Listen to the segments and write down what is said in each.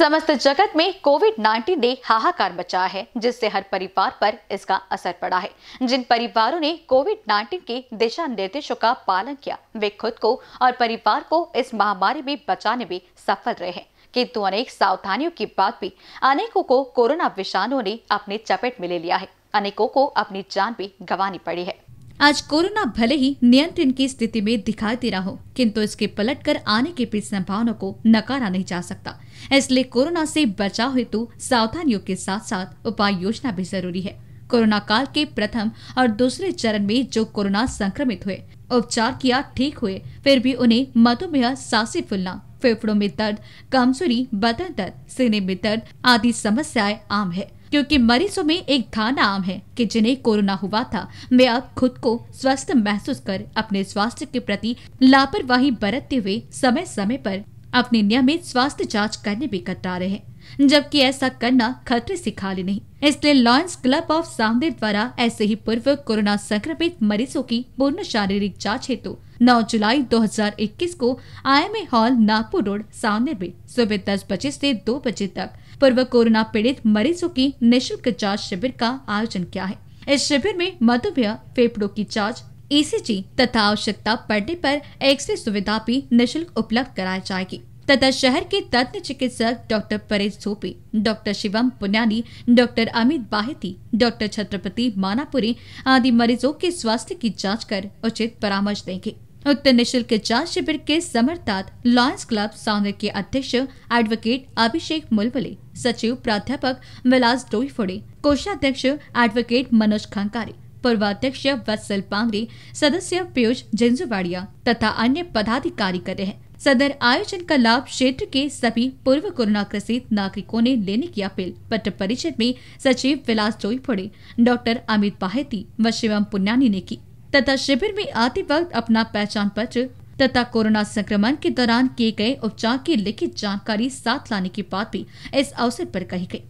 समस्त जगत में कोविड 19 ने हाहाकार मचाया है जिससे हर परिवार पर इसका असर पड़ा है जिन परिवारों ने कोविड 19 के दिशा निर्देशों का पालन किया वे खुद को और परिवार को इस महामारी में बचाने में सफल रहे हैं किंतु अनेक सावधानियों के बाद भी अनेकों को कोरोना विषाणु ने अपने चपेट में ले लिया है अनेकों को अपनी जान भी गंवानी पड़ी है आज कोरोना भले ही नियंत्रण की स्थिति में दिखाई दे रहा हो किंतु इसके पलट कर आने की भी संभावना को नकारा नहीं जा सकता इसलिए कोरोना से बचाव हेतु सावधानियों के साथ साथ उपाय योजना भी जरूरी है कोरोना काल के प्रथम और दूसरे चरण में जो कोरोना संक्रमित हुए उपचार किया ठीक हुए फिर भी उन्हें मधुमेह सांसें फूलना फेफड़ों में दर्द कमजोरी बदन दर्द सीने में दर्द आदि समस्याएं आम है क्योंकि मरीजों में एक धारणा आम है कि जिन्हें कोरोना हुआ था वे अब खुद को स्वस्थ महसूस कर अपने स्वास्थ्य के प्रति लापरवाही बरतते हुए समय समय पर अपने नियमित स्वास्थ्य जांच करने भी कतरा रहे हैं जबकि ऐसा करना खतरे से खाली नहीं इसलिए लॉयंस क्लब ऑफ सामदेव द्वारा ऐसे ही पूर्व कोरोना संक्रमित मरीजों की पूर्ण शारीरिक जांच हेतु 9 जुलाई 2021 को आईएमए हॉल नागपुर रोड सामनेर में सुबह दस बजे से दो बजे तक पूर्व कोरोना पीड़ित मरीजों की निःशुल्क जांच शिविर का आयोजन किया है इस शिविर में मधुमेह फेफड़ों की जांच ईसीजी e तथा आवश्यकता पड़ने पर एक्सरे सुविधा भी निःशुल्क उपलब्ध कराई जाएगी तथा शहर के तज्ञ चिकित्सक doctor Paresh Sope doctor Shivam Punyani doctor Amit Baheti doctor Chhatrapati Manapuri आदि मरीजों के स्वास्थ्य की जांच कर उचित परामर्श देंगे उत्तर निःशुल्क जांच शिविर के समर्थात लॉयंस क्लब साउंदर के अध्यक्ष एडवोकेट अभिषेक मुलबले सचिव प्राध्यापक विलास डोईफोड़े कोषाध्यक्ष एडवोकेट मनोज खंकारी पूर्वाध्यक्ष वत्सल पांगरे सदस्य पीयूष जिंजुवाड़िया तथा अन्य पदाधिकारी कर रहे हैं सदर आयोजन का लाभ क्षेत्र के सभी पूर्व कोरोना ग्रसित नागरिकों ने लेने की अपील पत्र परिषद में सचिव विलास जोईफोड़े डॉक्टर अमित बाहेती व शिवम पुन्यानी ने की तथा शिविर में आते वक्त अपना पहचान पत्र तथा कोरोना संक्रमण के दौरान किए गए उपचार की लिखित जानकारी साथ लाने की बात भी इस अवसर पर कही गई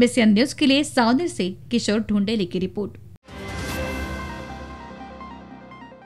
मिशन न्यूज के लिए सावनर से किशोर ढूंढेली की रिपोर्ट